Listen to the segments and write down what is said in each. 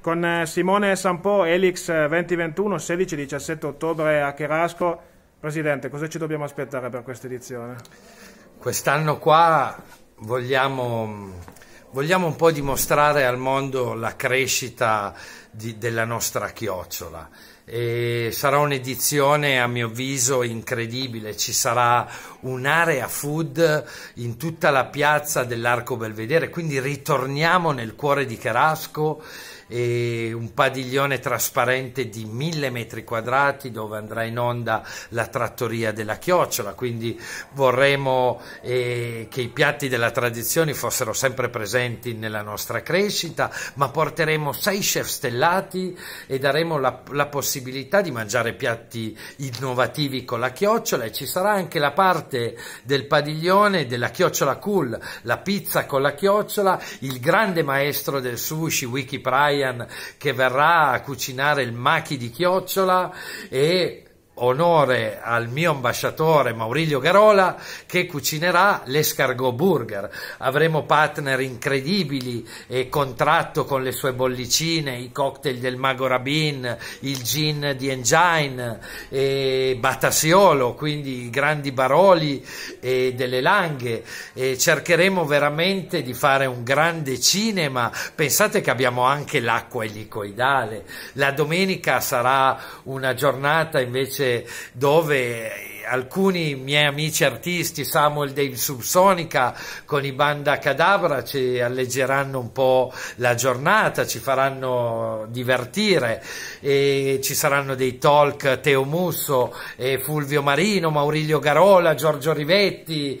con eh, Simone Sampo, Elix 2021, eh, 16-17 ottobre a Cherasco. Presidente, cosa ci dobbiamo aspettare per questa edizione? Quest'anno qua vogliamo, vogliamo, un po' dimostrare al mondo la crescita di, della nostra chiocciola. E sarà un'edizione a mio avviso incredibile, ci sarà un'area food in tutta la piazza dell'Arco Belvedere, quindi ritorniamo nel cuore di Cherasco e un padiglione trasparente di mille metri quadrati dove andrà in onda la trattoria della chiocciola, quindi vorremmo eh, che i piatti della tradizione fossero sempre presenti nella nostra crescita, ma porteremo sei chef stellati e daremo la, la possibilità di mangiare piatti innovativi con la chiocciola e ci sarà anche la parte del padiglione della chiocciola cool, la pizza con la chiocciola, il grande maestro del sushi Wiki Pride Brian che verrà a cucinare il machi di chiocciola e onore al mio ambasciatore Maurilio Garola che cucinerà l'escargot burger. Avremo partner incredibili e contratto con le sue bollicine, i cocktail del Mago Rabin, il gin di Engine e Batasiolo, quindi i grandi baroli e delle langhe. E cercheremo veramente di fare un grande cinema. Pensate che abbiamo anche l'acqua elicoidale. La domenica sarà una giornata invece dove, alcuni miei amici artisti, Samuel dei Subsonica con i Banda Cadabra, ci alleggeranno un po' la giornata, ci faranno divertire e ci saranno dei talk Teo Musso, Fulvio Marino, Maurilio Garola, Giorgio Rivetti,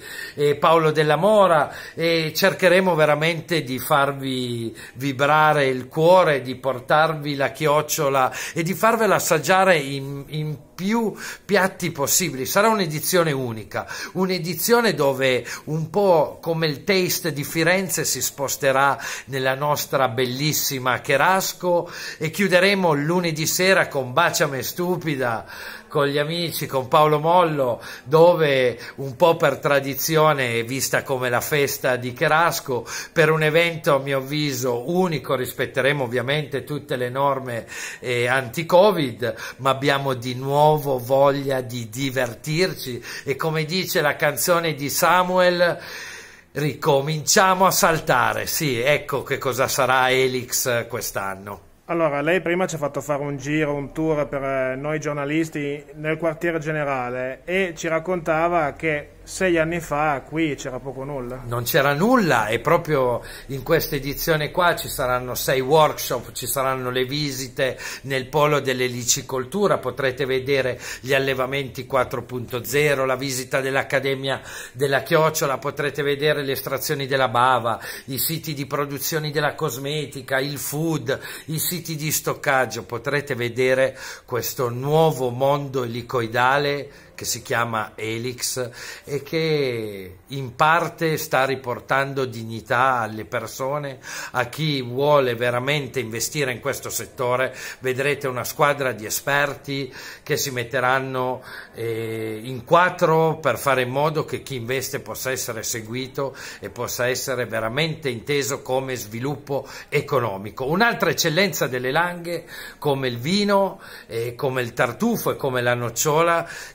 Paolo Della Mora e cercheremo veramente di farvi vibrare il cuore, di portarvi la chiocciola e di farvela assaggiare in, in più piatti possibili. Sarà un'edizione unica, un'edizione dove un po' come il taste di Firenze si sposterà nella nostra bellissima Cherasco e chiuderemo lunedì sera con Baciame Stupida con gli amici, con Paolo Mollo, dove un po' per tradizione, vista come la festa di Cherasco, per un evento a mio avviso unico, rispetteremo ovviamente tutte le norme eh, anti-Covid, ma abbiamo di nuovo nuovo voglia di divertirci e come dice la canzone di Samuel, ricominciamo a saltare. Sì, ecco che cosa sarà Elix eh, quest'anno. Allora, lei prima ci ha fatto fare un giro, un tour per eh, noi giornalisti nel quartiere generale e ci raccontava che sei anni fa qui c'era poco nulla. Non c'era nulla e proprio in questa edizione qua ci saranno sei workshop, ci saranno le visite nel polo dell'elicicoltura, potrete vedere gli allevamenti 4.0, la visita dell'Accademia della Chiocciola, potrete vedere le estrazioni della bava, i siti di produzione della cosmetica, il food, i siti di stoccaggio, potrete vedere questo nuovo mondo elicoidale che si chiama Elix e che in parte sta riportando dignità alle persone, a chi vuole veramente investire in questo settore. Vedrete una squadra di esperti che si metteranno eh, in quattro per fare in modo che chi investe possa essere seguito e possa essere veramente inteso come sviluppo economico. Un'altra eccellenza delle langhe come il vino, eh, come il tartufo e come la nocciola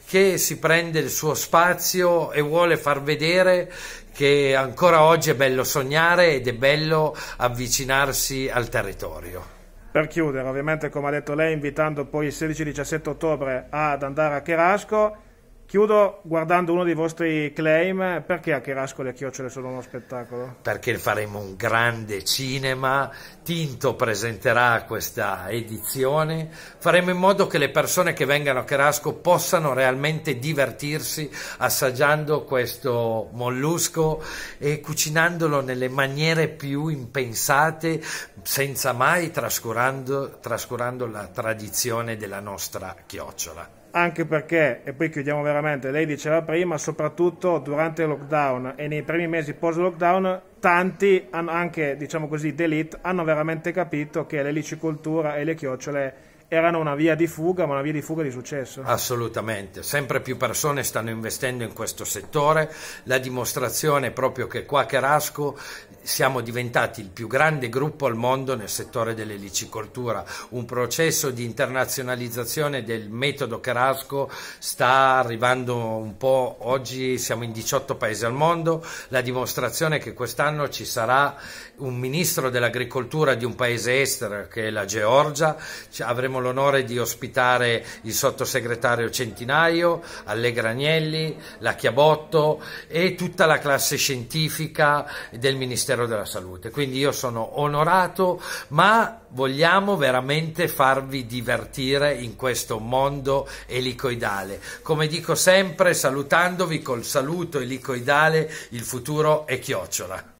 che si prende il suo spazio e vuole far vedere che ancora oggi è bello sognare ed è bello avvicinarsi al territorio. Per chiudere, ovviamente, come ha detto lei, invitando poi il 16-17 ottobre ad andare a Cherasco Chiudo guardando uno dei vostri claim, perché a Cherasco le Chiocciole sono uno spettacolo? Perché faremo un grande cinema, Tinto presenterà questa edizione, faremo in modo che le persone che vengano a Cherasco possano realmente divertirsi assaggiando questo mollusco e cucinandolo nelle maniere più impensate, senza mai trascurando, trascurando la tradizione della nostra chiocciola anche perché, e poi chiudiamo veramente, lei diceva prima, soprattutto durante il lockdown e nei primi mesi post-lockdown, tanti, anche diciamo così, d'elite, hanno veramente capito che l'elicicoltura e le chiocciole erano una via di fuga, ma una via di fuga di successo. Assolutamente, sempre più persone stanno investendo in questo settore, la dimostrazione è proprio che qua a Cherasco siamo diventati il più grande gruppo al mondo nel settore dell'elicicoltura, un processo di internazionalizzazione del metodo Cherasco sta arrivando un po', oggi siamo in 18 paesi al mondo, la dimostrazione è che quest'anno ci sarà un ministro dell'agricoltura di un paese estero che è la Georgia, avremo avremo l'onore di ospitare il sottosegretario Centinaio, Allegra Agnelli, la Chiabotto e tutta la classe scientifica del Ministero della Salute. Quindi io sono onorato, ma vogliamo veramente farvi divertire in questo mondo elicoidale. Come dico sempre, salutandovi col saluto elicoidale, il futuro è chiocciola.